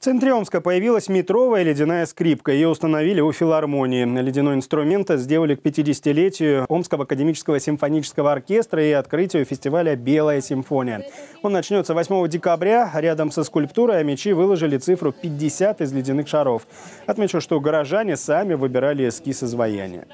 В центре Омска появилась метровая ледяная скрипка. Ее установили у филармонии. Ледяной инструмент сделали к 50-летию Омского академического симфонического оркестра и открытию фестиваля «Белая симфония». Он начнется 8 декабря. Рядом со скульптурой о а мечи выложили цифру 50 из ледяных шаров. Отмечу, что горожане сами выбирали эскиз изваяния.